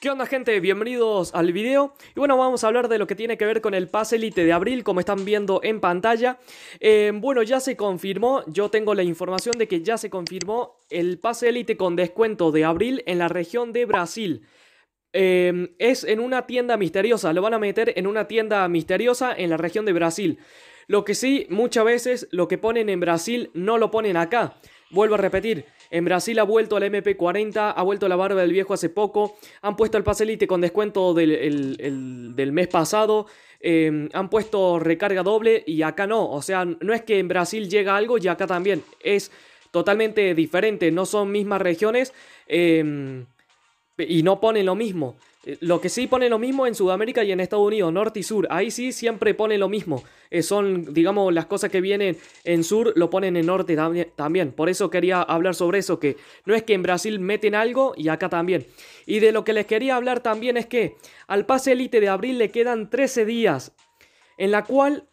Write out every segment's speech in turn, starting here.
¿Qué onda gente? Bienvenidos al video. Y bueno, vamos a hablar de lo que tiene que ver con el Pase Elite de abril, como están viendo en pantalla. Em, bueno, ya se confirmó, yo tengo la información de que ya se confirmó el Pase Elite con descuento de abril en la región de Brasil. Em, es en una tienda misteriosa, lo van a meter en una tienda misteriosa en la región de Brasil. Lo que sí, muchas veces lo que ponen en Brasil no lo ponen acá. Vuelvo a repetir, en Brasil ha vuelto el MP40, ha vuelto la barba del viejo hace poco, han puesto el paselite con descuento del, mes pasado, em, han puesto recarga doble y acá no. O sea, no es que en Brasil llega algo y acá también. Es totalmente diferente, no son mismas regiones em, y no ponen lo mismo. Eh, lo que sí pone lo mismo en Sudamérica y en Estados Unidos, norte y sur. Ahí sí siempre pone lo mismo. Eh, son, digamos, las cosas que vienen en sur lo ponen en norte también. Por eso quería hablar sobre eso, que no es que en Brasil meten algo y acá también. Y de lo que les quería hablar también es que al pase elite de abril le quedan 13 días, en la cual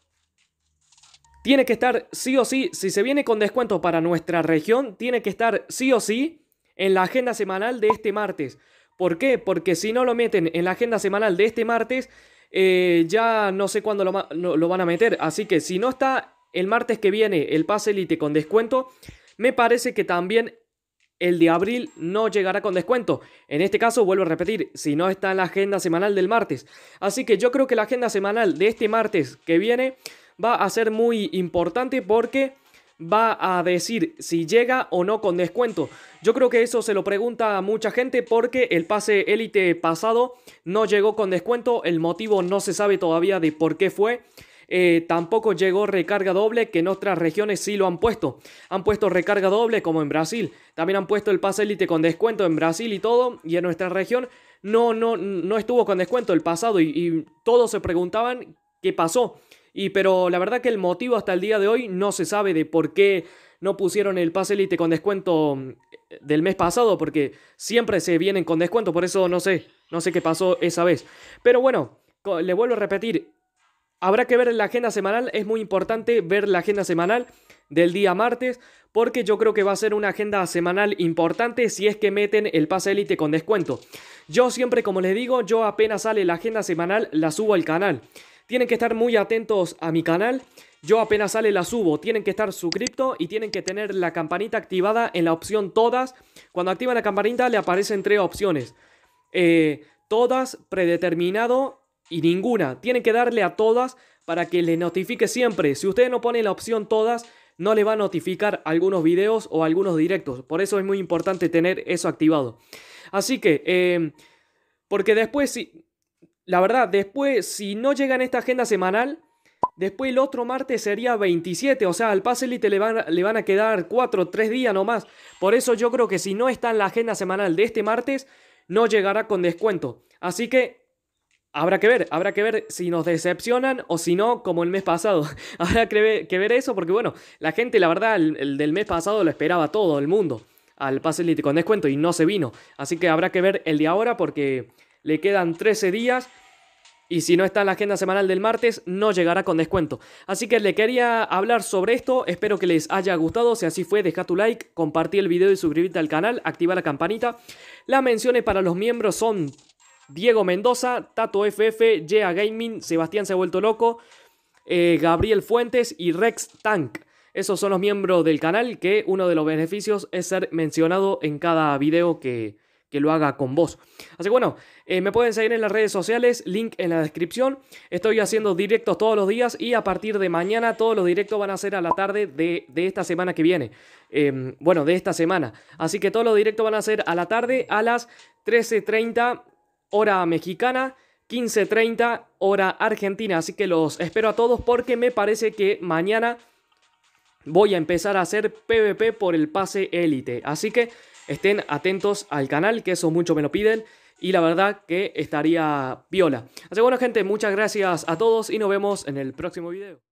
tiene que estar sí o sí, si se viene con descuento para nuestra región, tiene que estar sí o sí en la agenda semanal de este martes. ¿Por qué? Porque si no lo meten en la agenda semanal de este martes, eh, ya no sé cuándo lo, van a meter. Así que si no está el martes que viene el pase elite con descuento, me parece que también el de abril no llegará con descuento. En este caso, vuelvo a repetir, si no está en la agenda semanal del martes. Así que yo creo que la agenda semanal de este martes que viene va a ser muy importante porque va a decir si llega o no con descuento. Yo creo que eso se lo pregunta a mucha gente porque el pase élite pasado no llegó con descuento, el motivo no se sabe todavía de por qué fue. Eh, tampoco llegó recarga doble, que en otras regiones sí lo han puesto. Han puesto recarga doble como en Brasil. También han puesto el pase élite con descuento en Brasil y todo. Y en nuestra región no, no, no estuvo con descuento el pasado. y todos se preguntaban qué pasó. Y pero la verdad que el motivo hasta el día de hoy no se sabe de por qué no pusieron el pase elite con descuento mm, del mes pasado, porque siempre se vienen con descuento, por eso no sé, no sé qué pasó esa vez. Pero bueno, le vuelvo a repetir, habrá que ver la agenda semanal, es muy importante ver la agenda semanal del día martes, porque yo creo que va a ser una agenda semanal importante si es que meten el pase élite con descuento. Yo siempre, como les digo, yo apenas sale la agenda semanal, la subo al canal. Tienen que estar muy atentos a mi canal. Yo apenas sale la subo. Tienen que estar suscriptos y tienen que tener la campanita activada en la opción todas. Cuando activan la campanita le aparecen tres opciones. Eh, todas, predeterminado y ninguna. Tienen que darle a todas para que les notifique siempre. Si ustedes no ponen la opción todas, no le va a notificar algunos videos o algunos directos. Por eso es muy importante tener eso activado. Así que, eh, porque después si... La verdad, después, si no llega en esta agenda semanal, después el otro martes sería 27. O sea, al pase elite le van, le van a quedar 4 o 3 días nomás. Por eso yo creo que si no está en la agenda semanal de este martes, no llegará con descuento. Así que habrá que ver, habrá que ver si nos decepcionan o si no, como el mes pasado. habrá que ver, que ver, eso porque, bueno, la gente, la verdad, el, del mes pasado lo esperaba todo el mundo al pase elite con descuento y no se vino. Así que habrá que ver el de ahora porque le quedan 13 días y si no está en la agenda semanal del martes, no llegará con descuento. Así que le quería hablar sobre esto, espero que les haya gustado, si así fue, deja tu like, compartí el video y suscríbete al canal, activa la campanita. Las menciones para los miembros son Diego Mendoza, Tato FF, ya Gaming, Sebastián Se ha vuelto loco, eh, Gabriel Fuentes y Rex Tank. Esos son los miembros del canal que uno de los beneficios es ser mencionado en cada video que, que lo haga con vos. Así que bueno, eh, me pueden seguir en las redes sociales, link en la descripción. Estoy haciendo directos todos los días y a partir de mañana todos los directos van a ser a la tarde de, esta semana que viene. Em, bueno, de esta semana. Así que todos los directos van a ser a la tarde a las 13.30 hora mexicana. 15.30 hora argentina, así que los espero a todos porque me parece que mañana voy a empezar a hacer PvP por el pase élite. Así que estén atentos al canal, que eso mucho me lo piden. Y la verdad que estaría viola. Así que bueno gente, muchas gracias a todos y nos vemos en el próximo video.